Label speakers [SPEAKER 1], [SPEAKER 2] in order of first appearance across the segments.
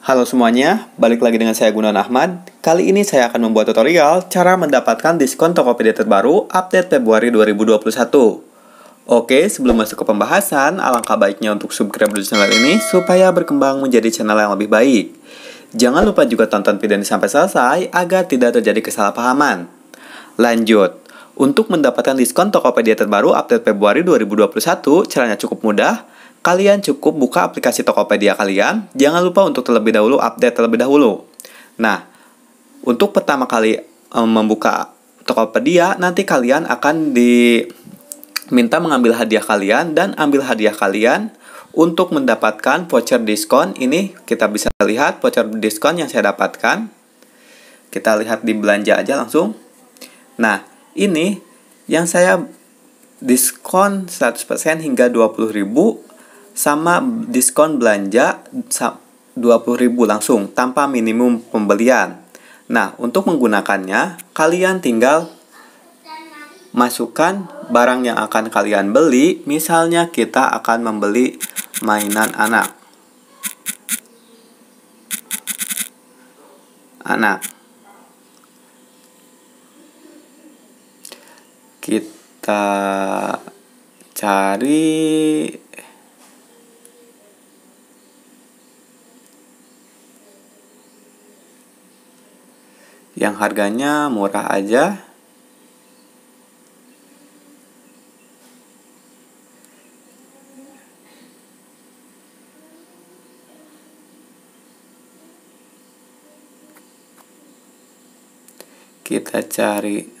[SPEAKER 1] Halo semuanya, balik lagi dengan saya Gunawan Ahmad. Kali ini saya akan membuat tutorial cara mendapatkan diskon Tokopedia terbaru update Februari 2021. Oke, sebelum masuk ke pembahasan, alangkah baiknya untuk subscribe dulu channel ini supaya berkembang menjadi channel yang lebih baik. Jangan lupa juga tonton video ini sampai selesai agar tidak terjadi kesalahpahaman. Lanjut. Untuk mendapatkan diskon Tokopedia terbaru update Februari 2021, caranya cukup mudah. Kalian cukup buka aplikasi Tokopedia kalian, jangan lupa untuk terlebih dahulu update terlebih dahulu. Nah, untuk pertama kali um, membuka Tokopedia, nanti kalian akan diminta mengambil hadiah kalian dan ambil hadiah kalian untuk mendapatkan voucher diskon. Ini kita bisa lihat voucher diskon yang saya dapatkan. Kita lihat di belanja aja langsung. Nah, ini yang saya diskon 100% hingga 20.000 sama diskon belanja 20.000 langsung tanpa minimum pembelian. Nah, untuk menggunakannya, kalian tinggal masukkan barang yang akan kalian beli. Misalnya kita akan membeli mainan anak. Anak. kita cari yang harganya murah aja kita cari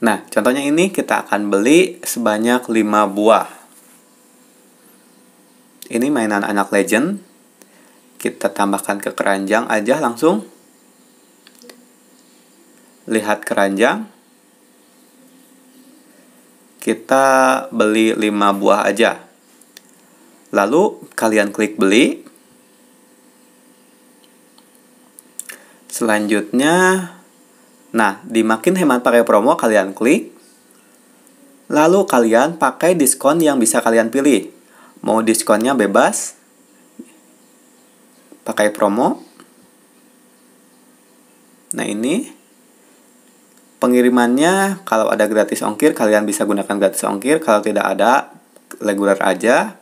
[SPEAKER 1] Nah, contohnya ini kita akan beli sebanyak 5 buah. Ini mainan anak legend. Kita tambahkan ke keranjang aja langsung. Lihat keranjang. Kita beli 5 buah aja. Lalu kalian klik beli. Selanjutnya Nah, di Makin Hemat pakai promo kalian klik. Lalu kalian pakai diskon yang bisa kalian pilih. Mau diskonnya bebas, pakai promo. Nah, ini pengirimannya kalau ada gratis ongkir kalian bisa gunakan gratis ongkir, kalau tidak ada regular aja.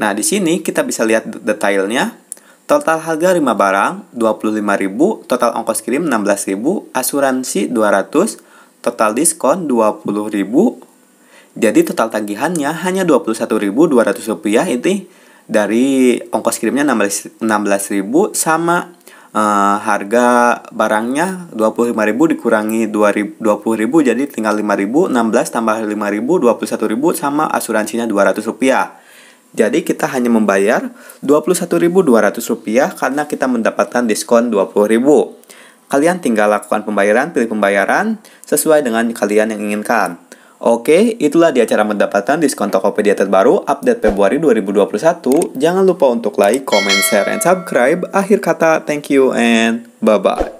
[SPEAKER 1] Nah, di sini kita bisa lihat detailnya. Total harga 5 barang 25.000, total ongkos kirim 16.000, asuransi 200, total diskon 20.000. Jadi total tagihannya hanya 21.200 rupiah itu dari ongkos kirimnya 16.000 sama uh, harga barangnya 25.000 dikurangi 20.000 jadi tinggal 5.000, 16 tambah 5.000, 21.000 sama asuransinya 200 rupiah. Jadi kita hanya membayar Rp21.200 karena kita mendapatkan diskon Rp20.000. Kalian tinggal lakukan pembayaran, pilih pembayaran sesuai dengan kalian yang inginkan. Oke, itulah di acara mendapatkan diskon Tokopedia terbaru update Februari 2021. Jangan lupa untuk like, comment, share, and subscribe. Akhir kata, thank you and bye-bye.